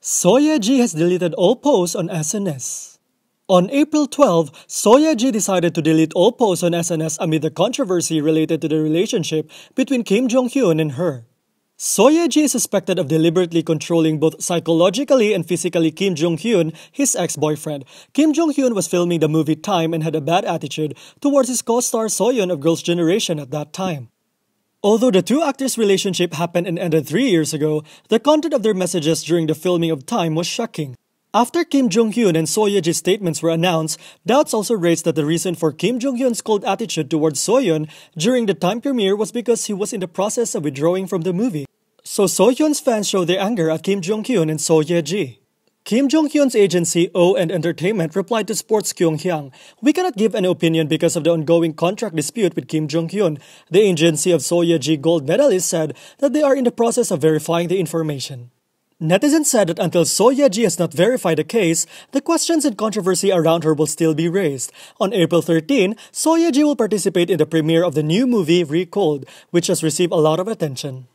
Soyeji has deleted all posts on SNS. On April 12, Soyeji decided to delete all posts on SNS amid the controversy related to the relationship between Kim Jong-hyun and her. Soyeji is suspected of deliberately controlling both psychologically and physically Kim Jong-hyun, his ex-boyfriend. Kim Jong-hyun was filming the movie Time and had a bad attitude towards his co-star Soyeon of Girls' Generation at that time. Although the two actors' relationship happened and ended three years ago, the content of their messages during the filming of Time was shocking. After Kim Jong Hyun and So Yeji's statements were announced, doubts also raised that the reason for Kim Jong Hyun's cold attitude towards So Yeon during the time premiere was because he was in the process of withdrawing from the movie. So So Hyun's fans showed their anger at Kim Jong Hyun and So Yeji. Kim Jong-hyun's agency O and Entertainment replied to Sports Kyunghyang, "We cannot give an opinion because of the ongoing contract dispute with Kim Jong-hyun." The agency of Soya Ji gold medalist said that they are in the process of verifying the information. Netizens said that until Soya Ji has not verified the case, the questions and controversy around her will still be raised. On April 13, Soya Ji will participate in the premiere of the new movie Recalled, which has received a lot of attention.